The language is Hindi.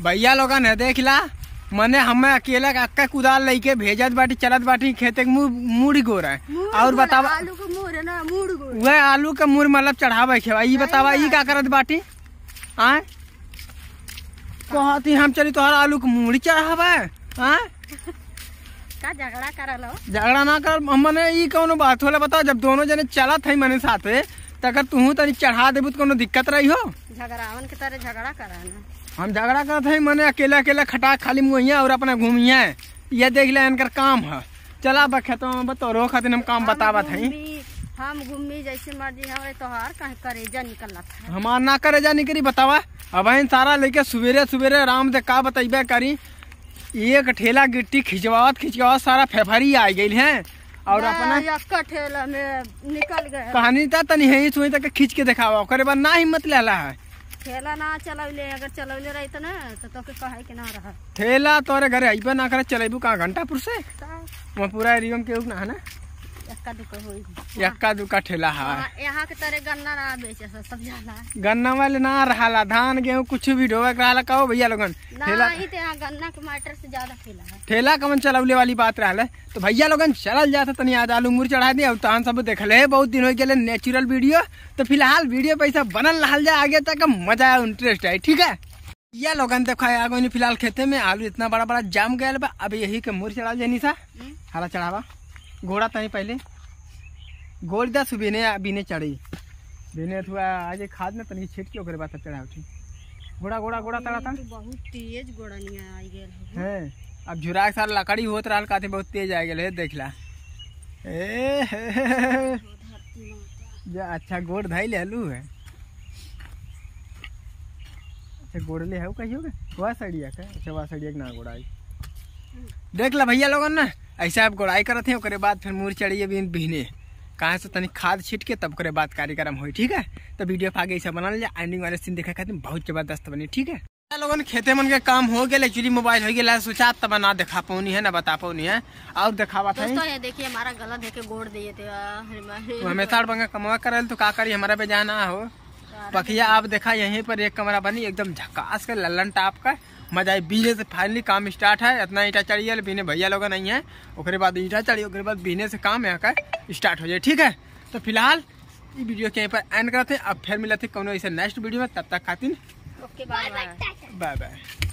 भैया लोग ने देख ला मने हमें अकेला अक्का कुदाल लेके भेजत बाटी चलत बाटी खेते मुड़ी गोर है और बतावा वह आलू के मुड़ मतलब चढ़ावे खेवा ये बतावा ये का करत बाटी आय कहती हम चली तोहर आलू के मुड़ी चढ़ावे आय झगड़ा करल झगड़ा ना कर मने ये कोनो बात होले बताओ जब दोनों जने चलत है मने साथे तकर तू तनी चढ़ा देबू तो कोनो दिक्कत रही हो झगड़ावन के तरह झगड़ा करा ना हम झगड़ा करते हैं मैंने अकेला अकेला खटा खाली मुहिया और अपना घूमिया ये देख लिया इनका काम है चला बा खेतों में बतो रो खातिर हम काम बतावत हैं हम घूमी जैसे मर्जी हमारे तोहार कहीं करेजा निकलत है हमार ना करेजा निकली बतावा अब इन सारा लेके सवेरे सवेरे आराम से का बताइबे करी एक ठेला गिट्टी खिंचवात खिंचवात सारा फेफरी आ गई है और अपना ठेला में निकल गए कहानी था तनी है सुनी तक खींच के दिखावा ना हिम्मत लेला है ठेला ना चलौले अगर चलौले रहते ना तो कहे के ना रहा ठेला तोरे घरे अइबे ना करे चलेबू का घंटापुर से वहाँ पूरा एरियम के ना है ना एक्का दुका ठेला है हाँ, यहाँ के तरह गन्ना ना बेचे सब जाला गन्ना वाले ना रहा ला धान गेहूँ कुछ भी ढोवे कहा कहो भैया लोगन ना ही तो यहाँ गन्ना के मटर से ज्यादा ठेला है ठेला कमन चलौले वाली बात रहा तो भैया लोगन चल जाता तनी आज आलू मुर चढ़ा दिया तहन तो सब देख ले बहुत दिन हो गए नेचुरल वीडियो तो फिलहाल वीडियो पैसा बनल रहा जाए आगे तक मजा इंटरेस्ट है ठीक है या लोगन देखो आगे फिलहाल खेते में आलू इतना बड़ा बड़ा जाम गया अब यही के मुर चढ़ा जानी सा हम्म। हरा चढ़ावा घोड़ा तीन पहले गोड़ दस बिने बिने चढ़ी बिने थोड़ा तो आज खाद में तनिक तो छिटके ओकरे बाद तो चढ़ा उठी घोड़ा घोड़ा घोड़ा तड़ा था बहुत तेज घोड़ा नहीं आ गेल है अब झुरा के साथ लकड़ी होत रहल काते बहुत तेज आ गेल है देख ला ए जा अच्छा गोड़ धाई ले लू है अच्छा गोड़ ले है कहियो के सड़िया का अच्छा सड़िया के ना गोड़ा आई देख ला भैया लोगन ना ऐसे आप गोड़ाई करते हैं ओकरे बाद फिर मूर चढ़िए बिन बिहने कहाँ से तनिक खाद छिट के तब करे बात कार्यक्रम हुई ठीक है तो वीडियो आगे ऐसा बना लिया एंडिंग वाले सीन देखा खाते बहुत जबरदस्त बनी ठीक है लोगों ने खेते मन के काम हो गए एक्चुअली मोबाइल हो गया सोचा तब ना दिखा पौनी है ना बता पौनी है और दिखावा था देखिए हमारा गला देखे गोड़ दिए थे तो हमेशा बंगा कमवा कर तो का करिए हमारा बेजाना हो पखिया आप देखा यहीं पर एक कमरा बनी एकदम झकास का लल्लन टाप का मजा आई बीने से फाइनली काम स्टार्ट है इतना ईटा चढ़िए बीने भैया लोग नहीं है उसके बाद ईटा चढ़िए बाद बीने से काम यहाँ का स्टार्ट हो जाए ठीक है तो फिलहाल ये वीडियो के यहीं पर एंड करते हैं अब फिर मिलते हैं कौन ऐसे नेक्स्ट वीडियो में तब तक बाय बाय बाय